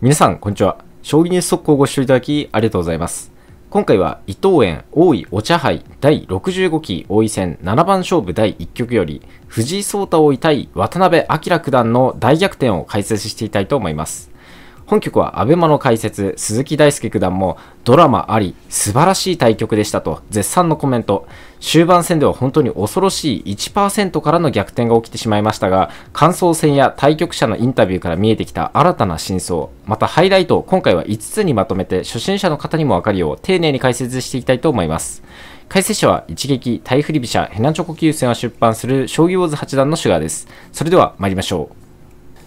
皆さん、こんにちは。将棋ニュース速報をご視聴いただき、ありがとうございます。今回は、伊藤園王位お茶杯第65期王位戦7番勝負第1局より、藤井聡太王位対渡辺明九段の大逆転を解説していきたいと思います。本局は abema の解説、鈴木大介九段も、ドラマあり、素晴らしい対局でしたと絶賛のコメント。終盤戦では本当に恐ろしい1%からの逆転が起きてしまいましたが、感想戦や対局者のインタビューから見えてきた新たな真相、またハイライトを今回は5つにまとめて初心者の方にもわかるよう丁寧に解説していきたいと思います。解説者は一撃タイフリビシヘナチョコ急戦を出版する将棋ウォーズ八段のシュガーです。それでは参りましょう。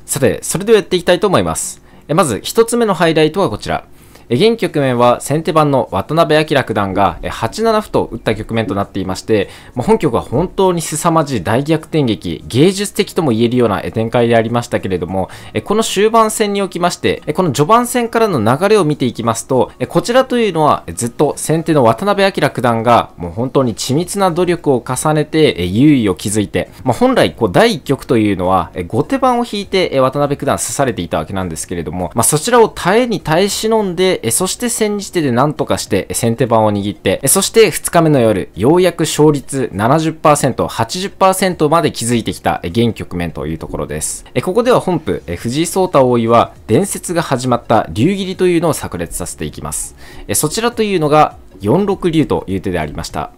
さて、それではやっていきたいと思います。まず1つ目のハイライトはこちら。現局面は先手番の渡辺明九段が8七歩と打った局面となっていまして、本局は本当に凄まじい大逆転劇、芸術的とも言えるような展開でありましたけれども、この終盤戦におきまして、この序盤戦からの流れを見ていきますと、こちらというのはずっと先手の渡辺明九段がもう本当に緻密な努力を重ねて優位を築いて、本来こう第1局というのは後手番を引いて渡辺九段指されていたわけなんですけれども、そちらを耐えに耐え忍んでそして先日手で何とかして、先手番を握って、そして2日目の夜、ようやく勝率70%、80%まで築いてきた現局面というところです。ここでは本譜、藤井聡太王位は伝説が始まった竜切りというのを炸裂させていきます。そちらというのが4六竜という手でありました。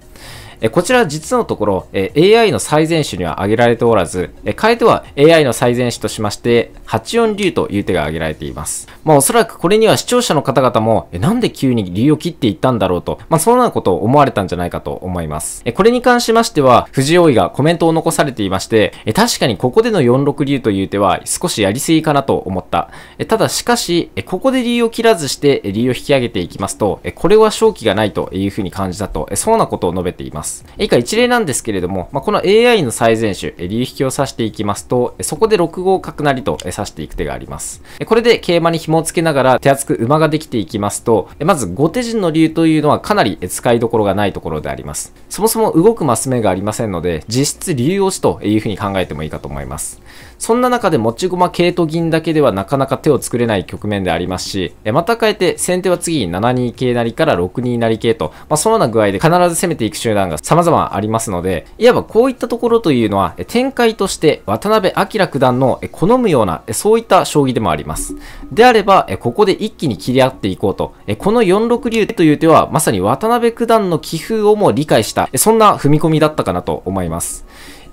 こちら実のところ、AI の最善手には挙げられておらず、変えては AI の最善手としまして、8四竜という手が挙げられています。まあおそらくこれには視聴者の方々も、なんで急に竜を切っていったんだろうと、まあそんうなことを思われたんじゃないかと思います。これに関しましては、藤尾井がコメントを残されていまして、確かにここでの4六竜という手は少しやりすぎかなと思った。ただしかし、ここで竜を切らずして竜を引き上げていきますと、これは勝機がないというふうに感じたと、そんうなことを述べています。。以下一例なんですけれども、まあ、この AI の最善手、流引きを指していきますと、そこで6五角成と指していく手があります。これで桂馬に紐をつけながら手厚く馬ができていきますと、まず後手陣の竜というのはかなり使いどころがないところであります。そもそも動くマス目がありませんので、実質竜押しというふうに考えてもいいかと思います。そんな中で持ち駒桂と銀だけではなかなか手を作れない局面でありますし、えまた変えて先手は次に7二桂成から6二成桂と、まあ、そのような具合で必ず攻めていく集団が様々ありますので、いわばこういったところというのは、展開として渡辺明九段の好むような、そういった将棋でもあります。であれば、ここで一気に切り合っていこうと、この4六竜という手は、まさに渡辺九段の棋風をも理解した、そんな踏み込みだったかなと思います。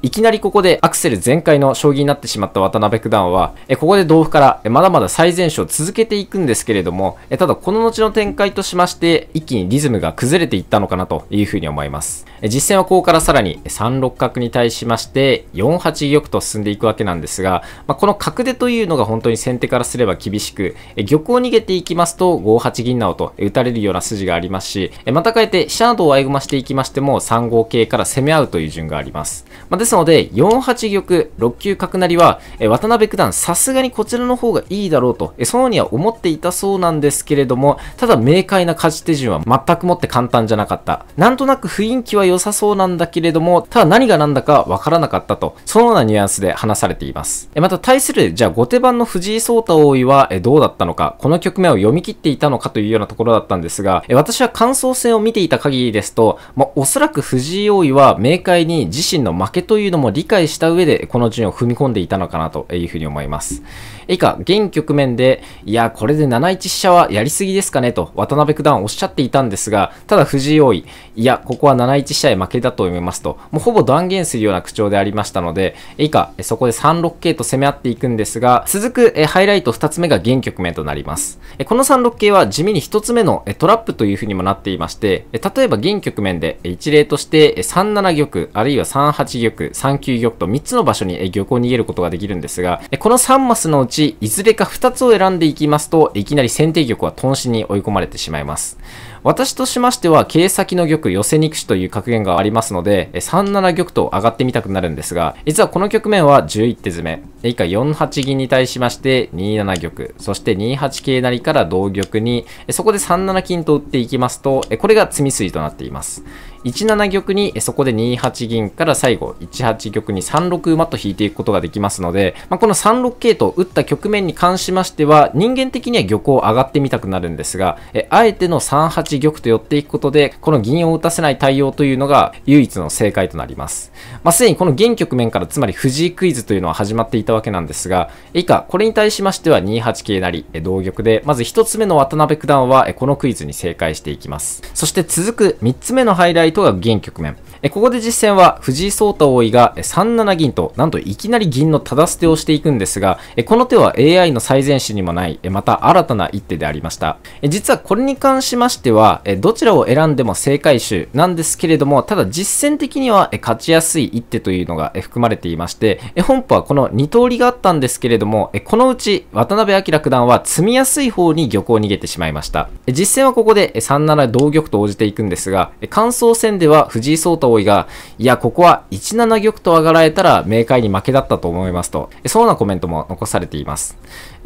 いきなりここでアクセル全開の将棋になってしまった渡辺九段は、ここで同歩からまだまだ最善手を続けていくんですけれども、ただこの後の展開としまして、一気にリズムが崩れていったのかなというふうに思います。実戦はここからさらに3六角に対しまして4八玉と進んでいくわけなんですが、まあ、この角出というのが本当に先手からすれば厳しく、玉を逃げていきますと5八銀などと打たれるような筋がありますし、また変えて飛車などを合駒していきましても3五桂から攻め合うという順があります。まあ、ですので4八玉、6九角成は渡辺九段さすがにこちらの方がいいだろうと、そのようには思っていたそうなんですけれども、ただ明快な勝ち手順は全くもって簡単じゃなかった。なんとなく雰囲気は良さそうなんだけれども、ただ何が何だかわからなかったと、そのようなニュアンスで話されています。また対する、じゃあ後手番の藤井聡太王位はどうだったのか、この局面を読み切っていたのかというようなところだったんですが、私は感想戦を見ていた限りですと、まあ、おそらく藤井王位は明快に自身の負けというのも理解した上で、この順を踏み込んでいたのかなというふうに思います。以下、現局面で、いや、これで7一飛車はやりすぎですかねと渡辺九段おっしゃっていたんですが、ただ藤井王位、いや、ここは7一飛車へ負けだと思いますと、もうほぼ断言するような口調でありましたので、以下、そこで3六桂と攻め合っていくんですが、続くハイライト2つ目が現局面となります。この3六桂は地味に1つ目のトラップという風にもなっていまして、例えば現局面で一例として3七玉、あるいは3八玉、3九玉と3つの場所に玉を逃げることができるんですが、この3マスのうちちいずれか2つを選んでいきますと、いきなり先手玉は頓死に追い込まれてしまいます。私としましては、桂先の玉寄せにくしという格言がありますので、3七玉と上がってみたくなるんですが、実はこの局面は11手詰め。以下4八銀に対しまして、2七玉、そして2八桂成から同玉に、そこで3七金と打っていきますと、これが詰み筋となっています。1七玉にそこで2八銀から最後1八玉に3六馬と引いていくことができますので、まあ、この3六桂と打った局面に関しましては人間的には玉を上がってみたくなるんですがえあえての3八玉と寄っていくことでこの銀を打たせない対応というのが唯一の正解となります、まあ、すでにこの現局面からつまり藤井クイズというのは始まっていたわけなんですが以下これに対しましては2八桂成同玉でまず1つ目の渡辺九段はこのクイズに正解していきますそして続く3つ目のハイライトイトが現局面えここで実戦は藤井聡太王位が3七銀と、なんといきなり銀のただ捨てをしていくんですが、えこの手は AI の最善手にもない、えまた新たな一手でありました。え実はこれに関しましては、えどちらを選んでも正解手なんですけれども、ただ実戦的には、え勝ちやすい一手というのが、え含まれていまして、え本譜はこの2通りがあったんですけれども、えこのうち渡辺明九段は積みやすい方に玉を逃げてしまいました。え実戦はここで3七同玉と応じていくんですが、感想戦では藤井聡太多いが、いや、ここは17玉と上がられたら明快に負けだったと思いますと、そうなコメントも残されています。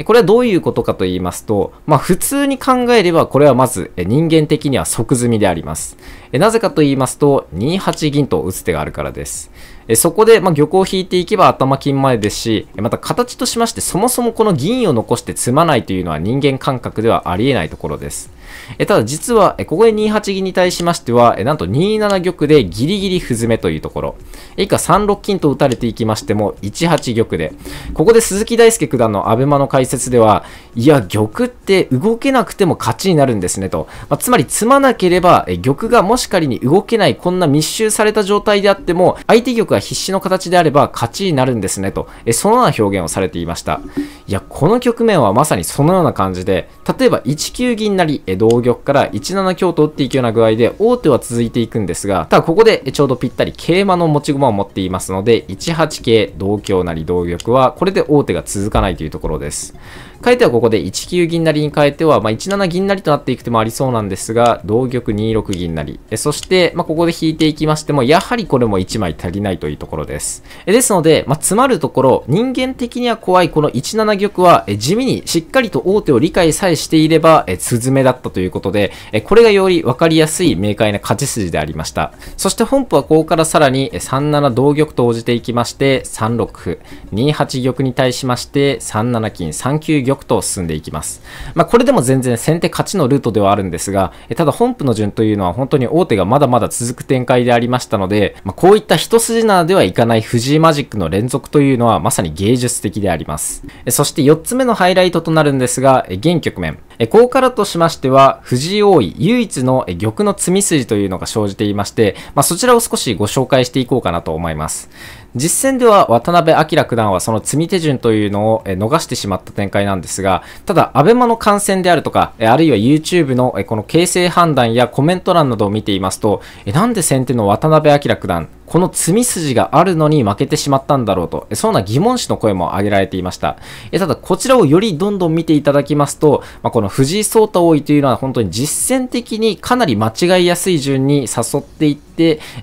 これはどういうことかと言いますと、まあ普通に考えればこれはまず人間的には即済みであります。なぜかと言いますと、2 8銀と打つ手があるからです。そこで、まあ、玉を引いていけば頭金前ですし、また形としましてそもそもこの銀を残して積まないというのは人間感覚ではありえないところです。えただ実は、えここで2八銀に対しましては、えなんと2七玉でギリギリ歩詰めというところ。以下3六金と打たれていきましても、1八玉で。ここで鈴木大介九段のアベマの解説では、いや、玉って動けなくても勝ちになるんですねと。まあ、つまり、詰まなければ、え玉がもし仮に動けない、こんな密集された状態であっても、相手玉が必死の形であれば勝ちになるんですねと、えそのような表現をされていました。いや、この局面はまさにそのような感じで、例えば1九銀なえ同玉から1七香と打っていくような具合で、王手は続いていくんですが、ただここでちょうどぴったり桂馬の持ち駒を持っていますので、1八桂、同香なり同玉は、これで王手が続かないというところです。書いてはここで1九銀成に変えては、まあ、1七銀成となっていく手もありそうなんですが、同玉2六銀成。そして、まあ、ここで引いていきましても、やはりこれも1枚足りないというところです。ですので、まあ、詰まるところ、人間的には怖いこの1七玉は、地味にしっかりと王手を理解さえしていれば、鈴スズメだったということで、これがより分かりやすい明快な勝ち筋でありました。そして本譜はここからさらに3七同玉と応じていきまして、3六歩、2八玉に対しまして、3七金、3九玉と進んでいきます。まあ、これでも全然先手勝ちのルートではあるんですが、ただ本譜の順というのは本当に大手がまだまだ続く展開でありましたので、まあ、こういった一筋縄ではいかない藤井マジックの連続というのはまさに芸術的であります。そして4つ目のハイライトとなるんですが、現局面。ここからとしましては、藤井王位唯一の玉の詰み筋というのが生じていまして、まあ、そちらを少しご紹介していこうかなと思います。実戦では渡辺明九段はその積み手順というのを逃してしまった展開なんですが、ただ、アベマの観戦であるとか、あるいは YouTube のこの形勢判断やコメント欄などを見ていますと、なんで先手の渡辺明九段、この積み筋があるのに負けてしまったんだろうと、そんな疑問視の声も上げられていました。ただ、こちらをよりどんどん見ていただきますと、まあ、この藤井聡太王位というのは本当に実践的にかなり間違いやすい順に誘っていって、、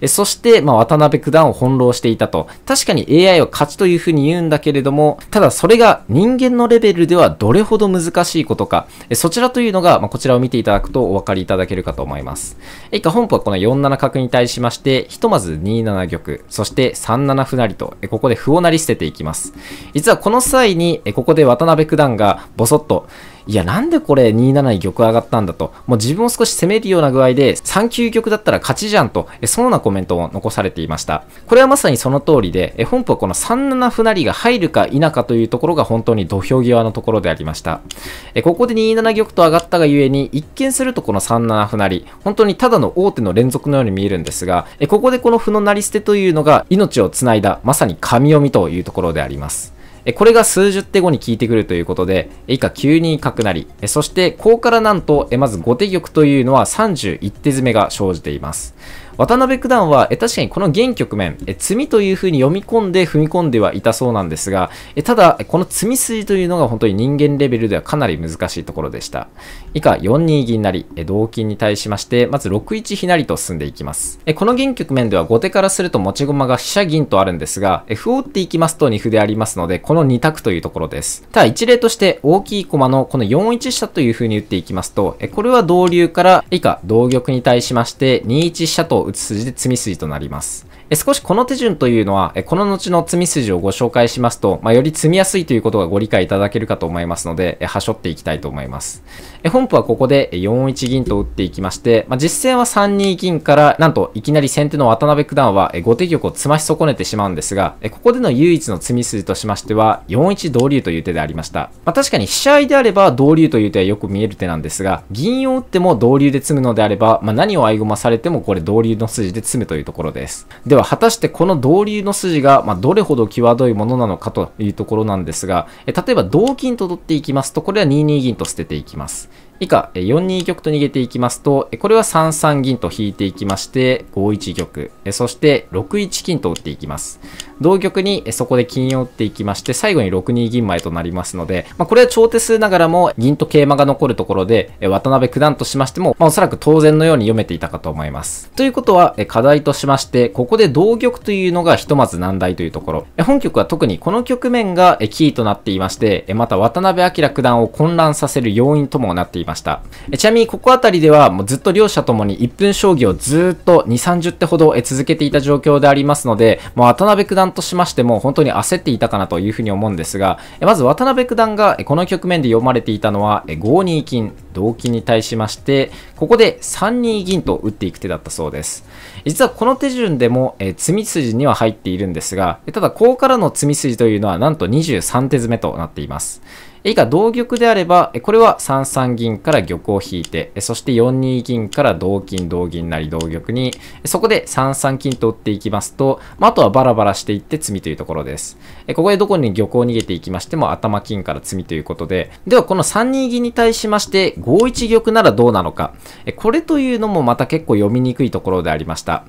そして、まあ、渡辺九段を翻弄していたと。確かに AI は勝ちというふうに言うんだけれども、ただそれが人間のレベルではどれほど難しいことか、そちらというのが、まあ、こちらを見ていただくとお分かりいただけるかと思います。以下、本譜はこの4七角に対しまして、ひとまず2七玉、そして3七歩成と、ここで歩を成り捨てていきます。実はこの際に、ここで渡辺九段がぼそっと、いや、なんでこれ2七に玉上がったんだと、もう自分を少し攻めるような具合で、3九玉だったら勝ちじゃんと、えそうなコメントも残されていました。これはまさにその通りで、え本譜はこの3七歩成が入るか否かというところが本当に土俵際のところでありました。えここで2七玉と上がったがゆえに、一見するとこの3七歩成、本当にただの大手の連続のように見えるんですが、えここでこの歩の成り捨てというのが命をつないだ、まさに神読みというところであります。これが数十手後に効いてくるということで、以下9二角成。そして、ここからなんと、まず後手玉というのは31手詰めが生じています。渡辺九段は、え確かにこの現局面、え詰みというふうに読み込んで踏み込んではいたそうなんですが、えただ、この詰み筋というのが本当に人間レベルではかなり難しいところでした。以下、4二銀成、え同金に対しまして、まず6一ひなりと進んでいきます。えこの現局面では後手からすると持ち駒が飛車銀とあるんですが、え歩を打っていきますと2歩でありますので、この2択というところです。ただ一例として大きい駒のこの4一飛車というふうに打っていきますと、えこれは同流から以下同玉に対しまして2一飛車と打打筋で積み筋となります。少しこの手順というのは、この後の積み筋をご紹介しますと、まあ、より積みやすいということがご理解いただけるかと思いますので、端折っていきたいと思います。え本譜はここで4一銀と打っていきまして、まあ、実戦は3二銀から、なんといきなり先手の渡辺九段は後手玉を詰まし損ねてしまうんですが、ここでの唯一の詰み筋としましては、4一同竜という手でありました。まあ、確かに飛車合いであれば同竜という手はよく見える手なんですが、銀を打っても同竜で詰むのであれば、まあ、何を合駒されてもこれ同竜の筋で詰むというところです。では果たしてこの同竜の筋が、まどれほど際どいものなのかというところなんですが、例えば同金と取っていきますと、これは2二銀と捨てていきます。以下、4二玉と逃げていきますと、これは3三銀と引いていきまして、5一玉、そして6一金と打っていきます。同玉にそこで金を打っていきまして、最後に6二銀前となりますので、まあ、これは長手数ながらも銀と桂馬が残るところで、渡辺九段としましても、まあ、おそらく当然のように読めていたかと思います。ということは、課題としまして、ここで同玉というのがひとまず難題というところ、本局は特にこの局面がキーとなっていまして、また渡辺明九段を混乱させる要因ともなっています。ました。ちなみにここあたりではもうずっと両者ともに1分将棋をずっと2、30手ほど続けていた状況でありますので、もう渡辺九段としましても本当に焦っていたかなというふうに思うんですが、まず渡辺九段がこの局面で読まれていたのは5二金、同金に対しまして、ここで3二銀と打っていく手だったそうです。実はこの手順でも積み筋には入っているんですが、ただここからの積み筋というのはなんと23手詰めとなっています。以下同玉であれば、これは3三銀から玉を引いて、そして4二銀から同金同銀なり同玉に、そこで3三金と打っていきますと、まあ、とはバラバラしていって詰みというところです。ここでどこに玉を逃げていきましても頭金から詰みということで、ではこの3二銀に対しまして5一玉ならどうなのか、これというのもまた結構読みにくいところでありました。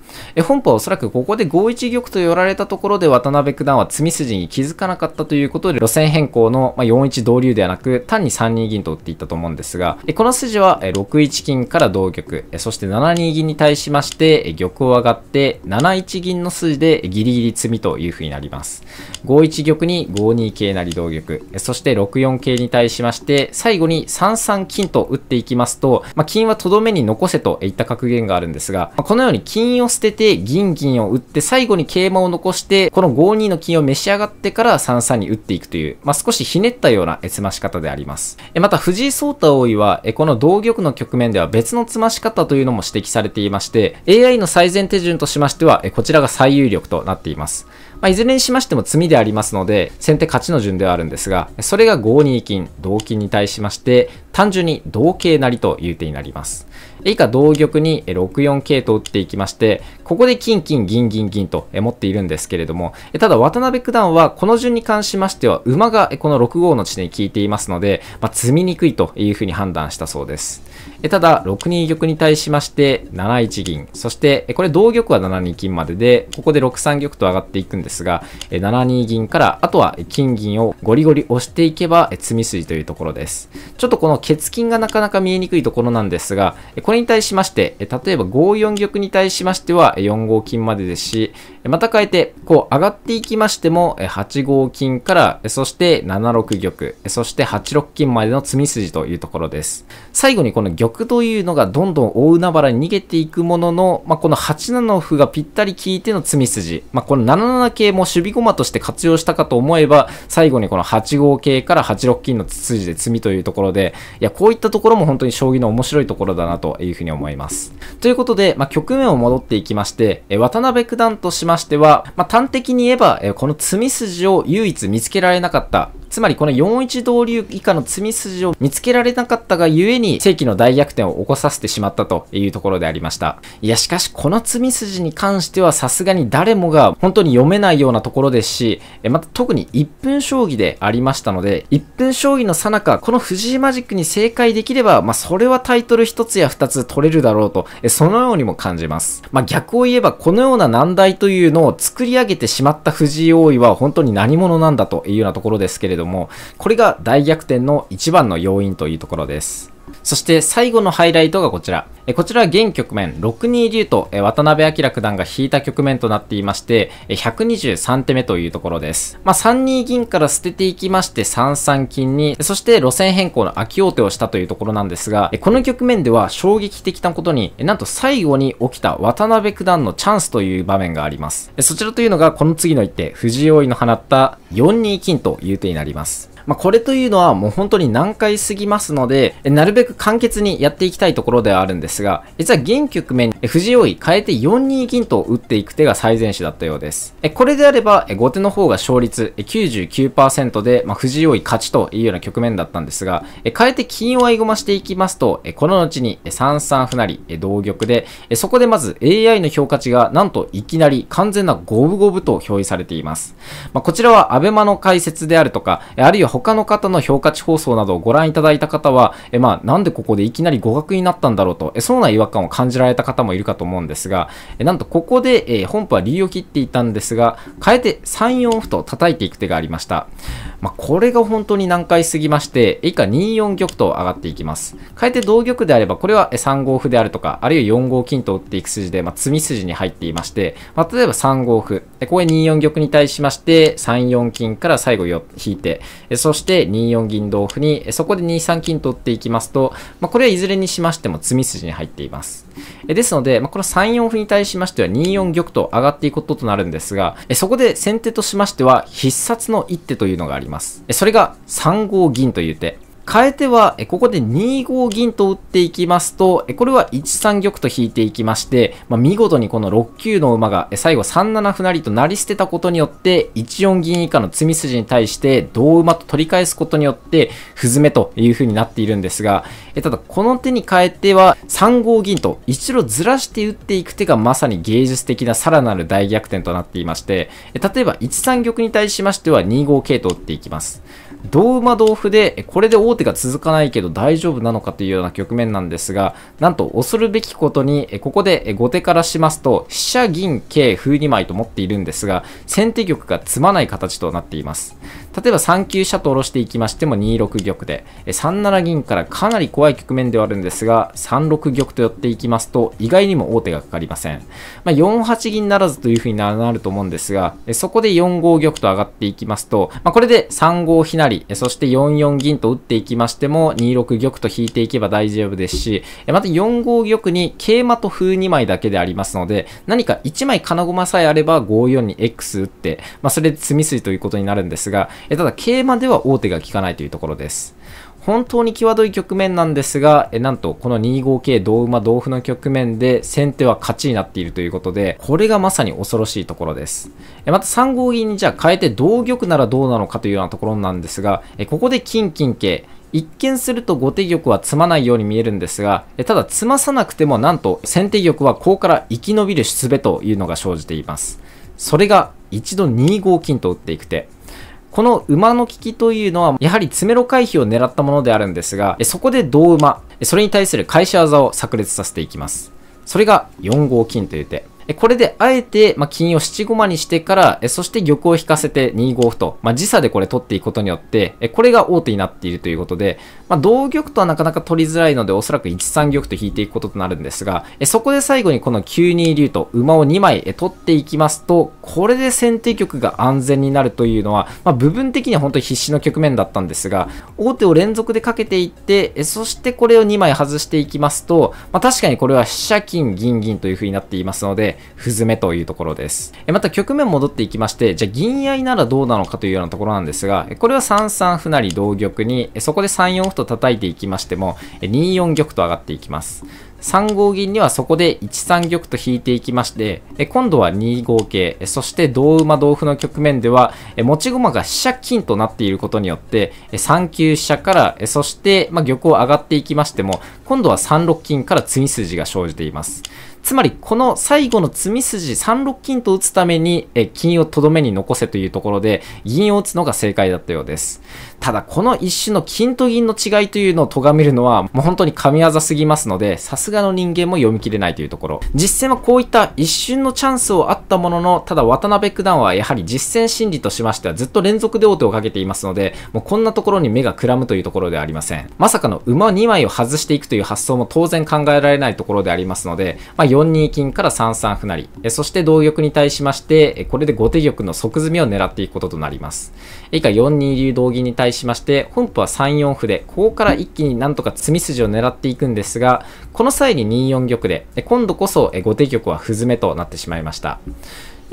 本譜はおそらくここで5一玉と寄られたところで渡辺九段は詰み筋に気づかなかったということで、路線変更の4一同ではなく、単に3二銀と打っていったと思うんですが、この筋は6一金から同玉、そして7二銀に対しまして、玉を上がって7一銀の筋でギリギリ詰みという風になります。5一玉に5二桂成同玉、そして6四桂に対しまして、最後に3三金と打っていきますと、まあ、金はとどめに残せといった格言があるんですが、このように金を捨てて銀銀を打って最後に桂馬を残して、この5二の金を召し上がってから3三に打っていくという、まあ、少しひねったような詰まし方であります。また、藤井聡太王位は、この同玉の局面では別の詰まし方というのも指摘されていまして、AI の最善手順としましては、こちらが最有力となっています。まあ、いずれにしましても詰みでありますので、先手勝ちの順ではあるんですが、それが5二金、同金に対しまして、単純に同桂成という手になります。以下同玉に6四桂と打っていきまして、ここで金金銀銀銀と持っているんですけれども、ただ渡辺九段はこの順に関しましては馬がこの6五の地点に効いていますので、まあ、積みにくいというふうに判断したそうです。ただ、6二玉に対しまして、7一銀。そして、これ同玉は7二金までで、ここで6三玉と上がっていくんですが、7二銀から、あとは金銀をゴリゴリ押していけば、詰み筋というところです。ちょっとこの欠金がなかなか見えにくいところなんですが、これに対しまして、例えば5四玉に対しましては、4五金までですし、また変えて、こう上がっていきましても、8五金から、そして7六玉、そして8六金までの詰み筋というところです。最後にこの玉6というのがどんどん大海原に逃げていくものの、まあ、この8七歩がぴったり効いての詰み筋、まあ、この7七桂も守備駒として活用したかと思えば、最後にこの8五桂から8六金の筋で詰みというところで、いや、こういったところも本当に将棋の面白いところだなというふうに思います。ということで、まあ、局面を戻っていきまして、え渡辺九段としましては、まあ、端的に言えば、えこの詰み筋を唯一見つけられなかった、つまりこの4一同流以下の詰み筋を見つけられなかったがゆえに、正規の大逆弱点を起こさせてしまったというところでありました。いや、しかしこの積み筋に関してはさすがに誰もが本当に読めないようなところですし、また特に1分将棋でありましたので、1分将棋の最中、この藤井マジックに正解できれば、まあ、それはタイトル1つや2つ取れるだろうと、そのようにも感じます。まあ、逆を言えばこのような難題というのを作り上げてしまった藤井王位は本当に何者なんだというようなところですけれども、これが大逆転の一番の要因というところです。そして最後のハイライトがこちら。こちらは現局面6二竜と渡辺明九段が引いた局面となっていまして、123手目というところです。まあ、3二銀から捨てていきまして、3三金に、そして路線変更の空き王手をしたというところなんですが、この局面では衝撃的なことに、なんと最後に起きた渡辺九段のチャンスという場面があります。そちらというのがこの次の一手、藤井王位の放った4二金という手になります。まあ、これというのはもう本当に難解すぎますので、なるべく簡潔にやっていきたいところではあるんですが、実は現局面、藤井王位変えて4二銀と打っていく手が最善手だったようです。これであれば、後手の方が勝率99%で、まあ、藤王位勝ちというような局面だったんですが、変えて金を合駒していきますと、この後に3三歩成、同玉で、そこでまず AI の評価値がなんといきなり完全な五分五分と表示されています。まあ、こちらはアベマの解説であるとか、あるいは他の方の評価値放送などをご覧いただいた方は、えまあ、なんでここでいきなり語学になったんだろうと、えそんな違和感を感じられた方もいるかと思うんですが、えなんとここで、え本譜は理由を切っていたんですが、変えて3、4歩と叩いていく手がありました。まあ、これが本当に難解すぎまして、以下2、4玉と上がっていきます。変えて同玉であれば、これは3五歩であるとか、あるいは4五金と打っていく筋で、まあ、積み筋に入っていまして、まあ、例えば3五歩、ここへ2四玉に対しまして、3四金から最後引いて、そして2四銀同歩に、そこで2三金取っていきますと、まあ、これはいずれにしましても詰み筋に入っています。ですので、まあ、この3四歩に対しましては2四玉と上がっていくこととなるんですが、そこで先手としましては必殺の一手というのがあります。それが3五銀という手。変えては、ここで2五銀と打っていきますと、これは1三玉と引いていきまして、まあ、見事にこの6九の馬が最後3七歩成と成り捨てたことによって、1四銀以下の積み筋に対して同馬と取り返すことによって、不詰めという風になっているんですが、ただこの手に変えては3五銀と一路ずらして打っていく手がまさに芸術的なさらなる大逆転となっていまして、例えば1三玉に対しましては2五桂と打っていきます。同馬同歩で、これで王手が続かないけど大丈夫なのかというような局面なんですが、なんと恐るべきことに、ここで後手からしますと、飛車銀桂風2枚と持っているんですが、先手玉が詰まない形となっています。例えば3級飛車と下ろしていきましても2六玉で、3七銀からかなり怖い局面ではあるんですが、3六玉と寄っていきますと、意外にも王手がかかりません。まあ、4八銀ならずというふうになると思うんですが、そこで4五玉と上がっていきますと、まあ、これで3五ひなり、そして4四銀と打っていきましても、2六玉と引いていけば大丈夫ですし、また4五玉に桂馬と風2枚だけでありますので、何か1枚金駒さえあれば5四に X 打って、まあ、それで詰み筋ということになるんですが、えただ、桂馬では大手が効かないというところです。本当に際どい局面なんですが、えなんとこの2五桂同馬同歩の局面で先手は勝ちになっているということで、これがまさに恐ろしいところです。えまた3五銀にじゃあ変えて同玉ならどうなのかというようなところなんですが、えここで金金桂、一見すると後手玉は詰まないように見えるんですが、ただ詰まさなくてもなんと先手玉はここから生き延びる術というのが生じています。それが一度2五金と打っていく手。この馬の利きというのは、やはり詰めろ回避を狙ったものであるんですが、そこで同馬、それに対する返し技を炸裂させていきます。それが4五金という手。これであえて、まあ、金を7駒にしてから、そして玉を引かせて2五歩と、まあ、時差でこれ取っていくことによって、これが王手になっているということで、まあ、同玉とはなかなか取りづらいので、おそらく1三玉と引いていくこととなるんですが、そこで最後にこの9二竜と馬を2枚取っていきますと、これで先手玉が安全になるというのは、まあ、部分的には本当に必死の局面だったんですが、王手を連続でかけていって、そしてこれを2枚外していきますと、まあ、確かにこれは飛車金銀銀という風になっていますので、不詰めというところです。また局面戻っていきまして、じゃあ銀合いならどうなのかというようなところなんですが、これは3三歩成同玉に、そこで3四歩と叩いていきましても、2四玉と上がっていきます。3五銀にはそこで1三玉と引いていきまして、今度は2五桂、そして同馬同歩の局面では、持ち駒が飛車金となっていることによって、3九飛車から、そして、ま玉を上がっていきましても、今度は3六金から積み筋が生じています。つまりこの最後の詰み筋3六金と打つために金をとどめに残せというところで銀を打つのが正解だったようです。ただこの一種の金と銀の違いというのを咎めるのはもう本当に神業すぎますので、さすがの人間も読み切れないというところ。実戦はこういった一瞬のチャンスをあったものの、ただ渡辺九段はやはり実戦心理としましてはずっと連続で王手をかけていますので、もうこんなところに目がくらむというところではありません。まさかの馬2枚を外していくという発想も当然考えられないところでありますので、まあ、4二金から3三歩成、えそして同玉に対しまして、これで後手玉の即詰みを狙っていくこととなります。以下4二竜同銀に対しまして、本譜は3、4歩で、ここから一気になんとか詰み筋を狙っていくんですが、この際に2、4玉で、今度こそ後手玉は歩詰めとなってしまいました。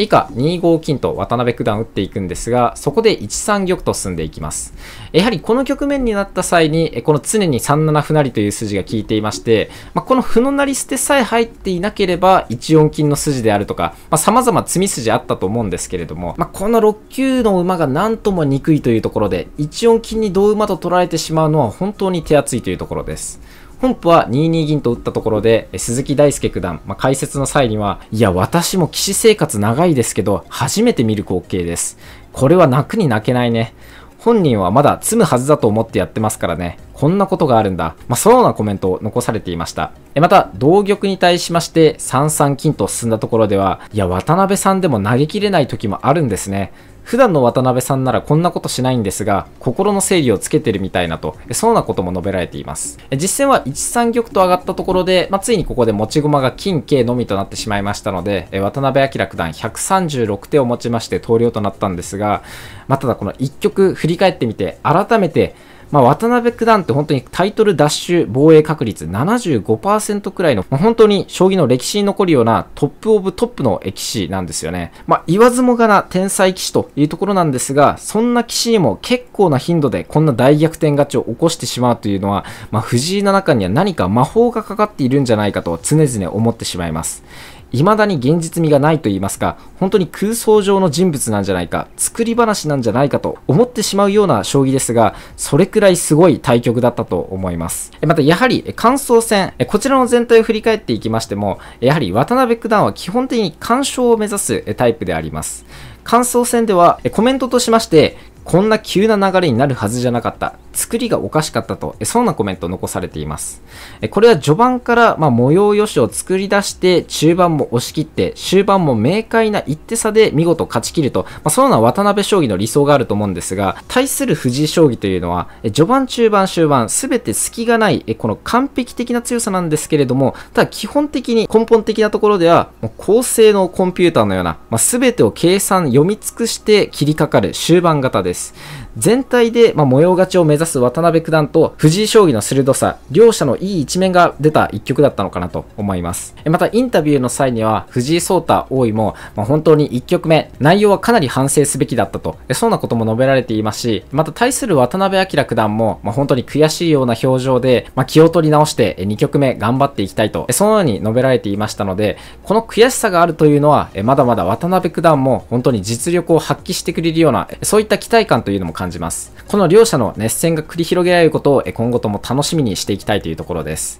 以下2五金と渡辺九段打っていくんですが、そこで1三玉と進んでいきます。やはりこの局面になった際に、この常に3七歩成という筋が効いていまして、まあ、この歩の成り捨てさえ入っていなければ1四金の筋であるとか、まあ、様々み筋あったと思うんですけれども、まあ、この6九の馬が何とも憎いというところで、1四金に同馬と取られてしまうのは本当に手厚いというところです。本譜は2二銀と打ったところで、鈴木大輔九段、まあ、解説の際には、いや、私も棋士生活長いですけど、初めて見る光景です。これは泣くに泣けないね。本人はまだ詰むはずだと思ってやってますからね。こんなことがあるんだ。まあ、そのようなコメントを残されていました。えまた、同玉に対しまして、3三金と進んだところでは、いや、渡辺さんでも投げきれない時もあるんですね。普段の渡辺さんならこんなことしないんですが、心の整理をつけてるみたいなと、そうなことも述べられています。実戦は1 3玉と上がったところで、まあ、ついにここで持ち駒が金桂のみとなってしまいましたので、渡辺明九段136手を持ちまして投了となったんですが、まあ、ただこの1局振り返ってみて、改めて、まあ、渡辺九段って本当にタイトル奪取防衛確率75%くらいの、まあ、本当に将棋の歴史に残るようなトップオブトップの棋士なんですよね。まあ、言わずもがな天才棋士というところなんですが、そんな棋士にも結構な頻度でこんな大逆転勝ちを起こしてしまうというのは、まあ、藤井七冠には何か魔法がかかっているんじゃないかと常々思ってしまいます。未だに現実味がないと言いますか、本当に空想上の人物なんじゃないか、作り話なんじゃないかと思ってしまうような将棋ですが、それくらいすごい対局だったと思います。また、やはり、感想戦、こちらの全体を振り返っていきましても、やはり渡辺九段は基本的に干渉を目指すタイプであります。感想戦ではコメントとしましてこんな急な流れになるはずじゃなかった。作りがおかしかったと、えそんなコメント残されています。えこれは序盤から、まあ、模様よしを作り出して、中盤も押し切って、終盤も明快な一手差で見事勝ち切ると、まあ、そういうな渡辺将棋の理想があると思うんですが、対する藤井将棋というのは、序盤、中盤、終盤、すべて隙がない、えこの完璧的な強さなんですけれども、ただ基本的に根本的なところでは、もう高性能コンピューターのような、まあ、全てを計算、読み尽くして切りかかる終盤型です。。全体で、まあ、模様勝ちを目指す渡辺九段と藤井将棋の鋭さ、両者のいい一面が出た一局だったのかなと思います。またインタビューの際には藤井聡太王位も、まあ、本当に1局目、内容はかなり反省すべきだったと、そんなことも述べられていますし、また対する渡辺明九段も、まあ、本当に悔しいような表情で、まあ、気を取り直して2局目頑張っていきたいと、そのように述べられていましたので、この悔しさがあるというのは、まだまだ渡辺九段も本当に実力を発揮してくれるような、そういった期待感というのも感じます。この両者の熱戦が繰り広げられることを今後とも楽しみにしていきたいというところです。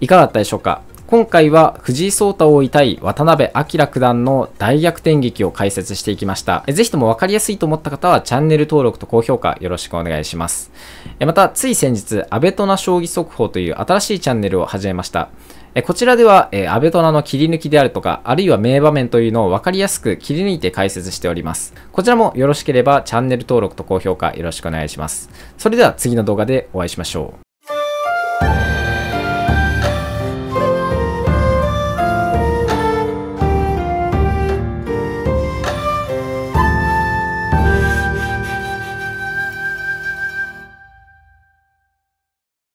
いかがだったでしょうか今回は藤井聡太を追い渡辺明九段の大逆転劇を解説していきました。ぜひとも分かりやすいと思った方はチャンネル登録と高評価よろしくお願いします。また、つい先日、アベトナ将棋速報という新しいチャンネルを始めました。こちらでは、えアベトナの切り抜きであるとか、あるいは名場面というのを分かりやすく切り抜いて解説しております。こちらもよろしければチャンネル登録と高評価よろしくお願いします。それでは次の動画でお会いしましょう。